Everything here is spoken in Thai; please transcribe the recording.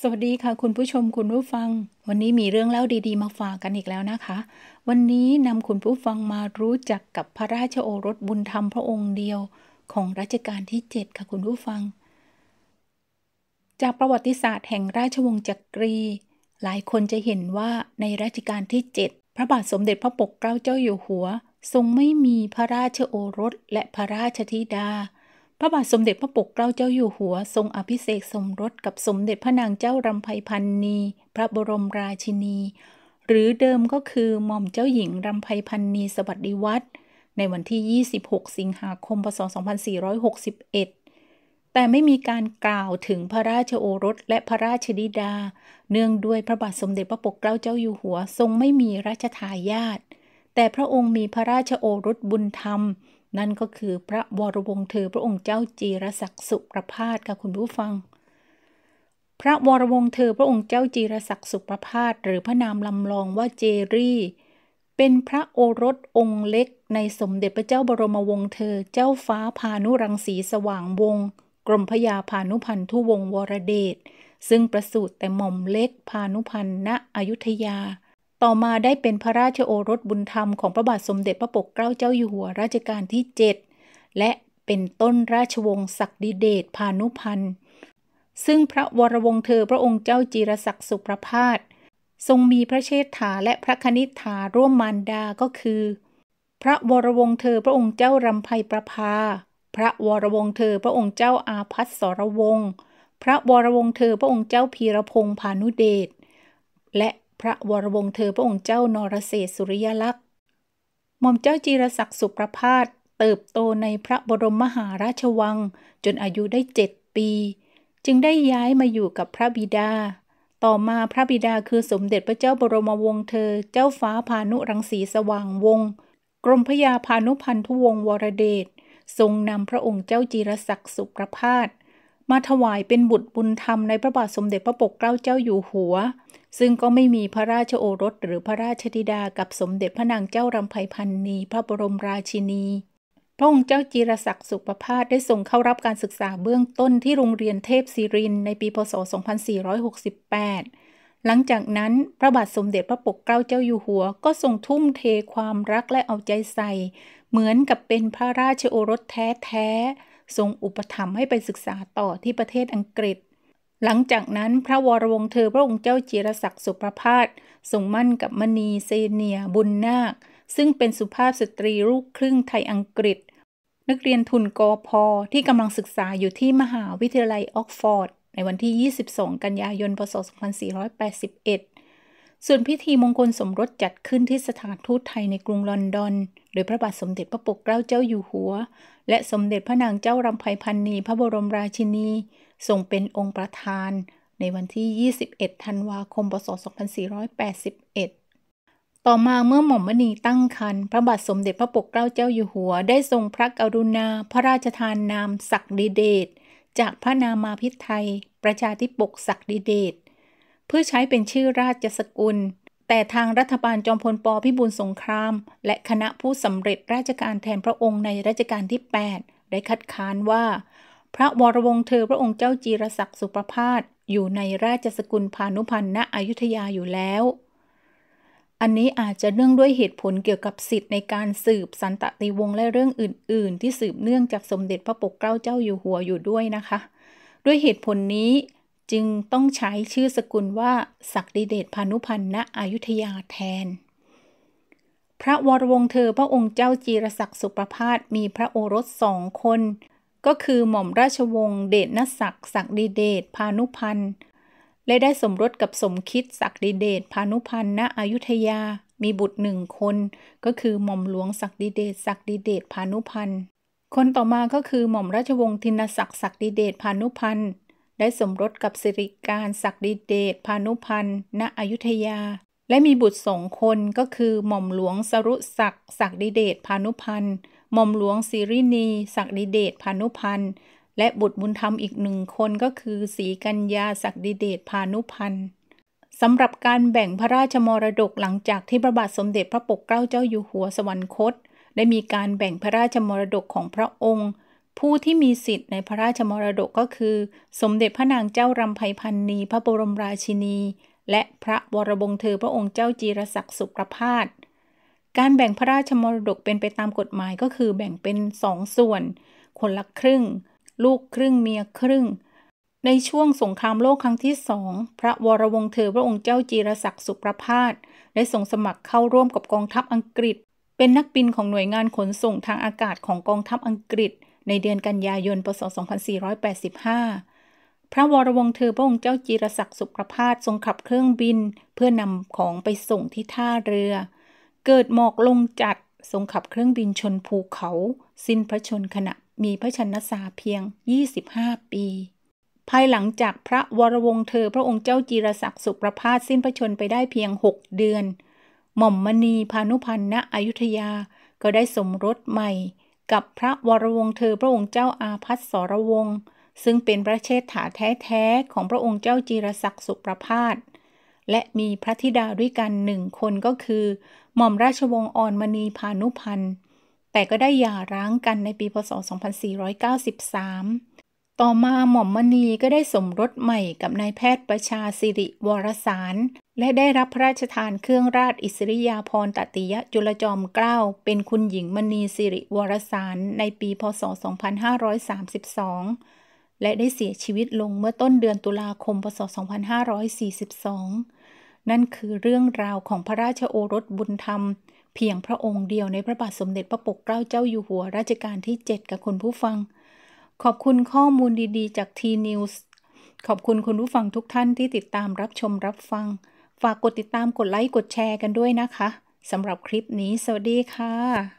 สวัสดีค่ะคุณผู้ชมคุณผู้ฟัง วันนี้มีเรื่องเล่าดี ๆ มาฝากกันอีกแล้วนะคะ วันนี้นำคุณผู้ฟังมารู้จักกับพระราชโอรสบุญธรรมพระองค์เดียว ของรัชกาลที่ 7 ค่ะคุณผู้ฟัง จากประวัติศาสตร์แห่งราชวงศ์จักรี หลายคนจะเห็นว่าในรัชกาลที่ 7 พระบาทสมเด็จพระปกเกล้าเจ้าอยู่หัว ทรงไม่มีพระราชโอรส และพระราชธิดาพระบาทสมเด็จพระปกเกล้าเจ้าอยู่หัวทรงอภิเษกสมรสกับสมเด็จพระนางเจ้ารำไพพันนี พระบรมราชินี หรือเดิมก็คือหม่อมเจ้าหญิงรำไพพันนีสวัสดิวัดในวันที่ 26สิงหาคม พศ2461 แต่ไม่มีการกล่าวถึงพระราชโอรสและพระราชดิดา เนื่องด้วยพระบาทสมเด็จพระปกเกล้าเจ้าอยู่หัว ทรงไม่มีราชทายาทแต่พระองค์มีพระราชโอรสบุญธรรมนั่นก็คือพระวรวงศ์เธอพระองค์เจ้าจีรศักดิ์สุประพาสค่ะคุณผู้ฟัง พระวรวงศ์เธอพระองค์เจ้าจีรศักดิ์สุประพาสหรือพระนามลำลองว่าเจรี่ เป็นพระโอรสองค์เล็กในสมเด็จพระเจ้าบรมวงศ์เธอ เจ้าฟ้าพานุรังสีสว่างวงศ์กรมพยาพานุพันธุวงศ์วรเดชซึ่งประสูติแต่หม่อมเล็กพานุพันธ์ณอยุธยาต่อมาได้เป็นพระราชโอรสบุญธรรมของพระบาทสมเด็จพระปกเกล้าเจ้าอยู่หัวรัชกาลที่ 7 และเป็นต้นราชวงศ์ศักดิเดชพานุพันธ์ซึ่งพระวรวงศ์เธอพระองค์เจ้าจีรศักดิ์สุประพาสทรงมีพระเชษฐาและพระคณิษฐาร่วมมารดาก็คือ พระวรวงศ์เธอพระองค์เจ้ารำไพประภา พระวรวงศ์เธอพระองค์เจ้าอาพัสสรวงศ์พระวรวงศ์เธอพระองค์เจ้าพีรพงษ์พานุเดชและพระวรวงศ์เธอพระองค์เจ้านรเสศสุริยลักษณ์หม่อมเจ้าจีรศักดิ์สุประพาสเติบโตในพระบรมมหาราชวัง จนอายุได้เจ็ดปี จึงได้ย้ายมาอยู่กับพระบิดา ต่อมาพระบิดาคือสมเด็จพระเจ้าบรมวงศ์เธอเจ้าฟ้าพานุรังสีสว่างวงศ์ กรมพยาพานุพันธุวงศ์วรเดชทรงนำพระองค์เจ้าจีรศักดิ์สุประพาสมาถวายเป็นบุตรบุญธรรมในพระบาทสมเด็จพระปกเกล้าเจ้าอยู่หัวซึ่งก็ไม่มีพระราชโอรสหรือพระราชธิดากับสมเด็จพระนางเจ้ารำไพพันนีพระบรมราชินี พระองค์เจ้าจีรศักดิ์สุประพาสได้ส่งเข้ารับการศึกษาเบื้องต้นที่โรงเรียนเทพศิรินในปีพศ 2468 หลังจากนั้น พระบาทสมเด็จพระปกเกล้าเจ้าอยู่หัว ก็ทรงทุ่มเทความรักและเอาใจใส่ เหมือนกับเป็นพระราชโอรสแท้ๆทรงอุปถัมภ์ให้ไปศึกษาต่อที่ประเทศอังกฤษหลังจากนั้นพระวรวงศ์เธอพระองค์เจ้าจิรศักดิ์สุประพาสทรงมั่นกับมณีเซเนียบุญนาค ซึ่งเป็นสุภาพสตรีลูกครึ่งไทยอังกฤษ นักเรียนทุนกอพอที่กำลังศึกษาอยู่ที่มหาวิทยาลัยออกฟอร์ด ในวันที่ 22 กันยายน พศ 2481ส่วนพิธีมงคลสมรสจัดขึ้นที่สถานทูตไทยในกรุงลอนดอนโดยพระบาทสมเด็จพระปกเกล้าเจ้าอยู่หัว และสมเด็จพระนางเจ้ารำไพพันนีพระบรมราชินีทรงเป็นองค์ประธาน ในวันที่ 21 ธันวาคมพศ2481 ต่อมาเมื่อหม่อมมณีตั้งครรภ์พระบาทสมเด็จพระปกเกล้าเจ้าอยู่หัว ได้ทรงพระกรุณาพระราชทานนาม ศักดิเดชจากพระนามาพิไทยประชาธิปกศักดิเดชเพื่อใช้เป็นชื่อราชสกุล แต่ทางรัฐบาลจอมพลปพิบูลสงคราม และคณะผู้สำเร็จราชการแทนพระองค์ในรัชกาลที่ 8 ได้คัดค้านว่า พระวรวงศ์เธอพระองค์เจ้าจีรศักดิ์สุประพาสอยู่ในราชสกุลพานุพันธ์ณอยุธยาอยู่แล้ว อันนี้อาจจะเนื่องด้วยเหตุผลเกี่ยวกับสิทธิ์ในการสืบสันตติวงศ์และเรื่องอื่น ๆ ที่สืบเนื่องจากสมเด็จพระปกเกล้าเจ้าอยู่หัวอยู่ด้วยนะคะ ด้วยเหตุผลนี้จึงต้องใช้ชื่อสกุลว่าศักดิเดชพานุพันธ์ณอยุธยาแทน พระวรวงศ์เธอพระองค์เจ้าจีรศักดิ์สุประพาสมีพระโอรสสองคน ก็คือ หม่อมราชวงศ์เดชนศักดิ์ศักดิเดชพานุพันธ์ และได้สมรสกับสมคิดศักดิเดชพานุพันธ์ณอยุธยา มีบุตรหนึ่งคน ก็คือหม่อมหลวงศักดิเดชศักดิเดชพานุพันธ์ คนต่อมาก็คือหม่อมราชวงศ์ธินศักดิ์ศักดิเดชพานุพันธ์ได้สมรสกับสิริการศักดิเดชพานุพันธ์ณอยุธยา และมีบุตรสองคนก็คือ หม่อมหลวงสรุศักดิ์ศักดิเดชพานุพันธ์หม่อมหลวงสิรินีศักดิเดชพานุพันธ์ และบุตรบุญธรรมอีกหนึ่งคนก็คือศรีกัญญาศักดิเดชพานุพันธ์สำหรับการแบ่งพระราชมรดกหลังจากที่พระบาทสมเด็จพระปกเกล้าเจ้าอยู่หัวสวรรคต ได้มีการแบ่งพระราชมรดกของพระองค์ผู้ที่มีสิทธิ์ในพระราชมรดกก็คือ สมเด็จพระนางเจ้ารำไพพันนีพระบรมราชินี และพระวรบงเธอพระองค์เจ้าจีรศักดิ์สุประพาสการแบ่งพระราชมรดกเป็นไปตามกฎหมายก็คือแบ่งเป็นสอง ส่วน คนละครึ่ง ลูกครึ่งเมียครึ่ง ในช่วงสงครามโลกครั้งที่สองพระวรวงศ์เธอ พระองค์เจ้าจีรศักดิ์สุประพาสได้ส่งสมัครเข้าร่วมกับกองทัพอังกฤษ เป็นนักบินของหน่วยงานขนส่งทางอากาศของกองทัพอังกฤษในเดือนกันยายนพศ2485 พระวรวงศ์เธอพระองค์เจ้าจีรศักดิ์สุประพาสทรงขับเครื่องบินเพื่อนำของไปส่งที่ท่าเรือ เกิดหมอกลงจัดทรงขับเครื่องบินชนภูเขา สิ้นพระชนขณะมีพระชนสาเพียง 25 ปี ภายหลังจากพระวรวงศ์เธอพระองค์เจ้าจีรศักดิ์สุประพาสสิ้นพระชนไปได้เพียง6เดือน หม่อมมณีพานุพันธ์ณอยุธยาก็ได้สมรสใหม่กับพระวรวงศ์เธอพระองค์เจ้าอาพัสสรวงศ์ซึ่งเป็นพระเชษฐาแท้ๆ ของพระองค์เจ้าจีรศักดิ์สุประพาสและมีพระธิดาด้วยกันหนึ่งคนก็คือหม่อมราชวงศ์อ่อนมณีพานุพันธ์แต่ก็ได้หย่าร้างกันในปีพศ 2493ต่อมาหม่อมมณีก็ได้สมรสใหม่กับนายแพทย์ประชาสิริวรสาร และได้รับพระราชทานเครื่องราชอิสริยาภรณ์ตติยจุลจอมเกล้า เป็นคุณหญิงมณีสิริวรสารในปีพศ 2532 และได้เสียชีวิตลงเมื่อต้นเดือนตุลาคมพศ 2542 นั่นคือเรื่องราวของพระราชโอรสบุญธรรม เพียงพระองค์เดียวในพระบาทสมเด็จพระปกเกล้าเจ้าอยู่หัวรัชกาลที่ 7 กับคุณผู้ฟังขอบคุณข้อมูลดี ๆ จากทีนิวส์ขอบคุณคุณผู้ฟังทุกท่านที่ติดตามรับชมรับฟัง ฝากกดติดตามกดไลค์กดแชร์กันด้วยนะคะสำหรับคลิปนี้ สวัสดีค่ะ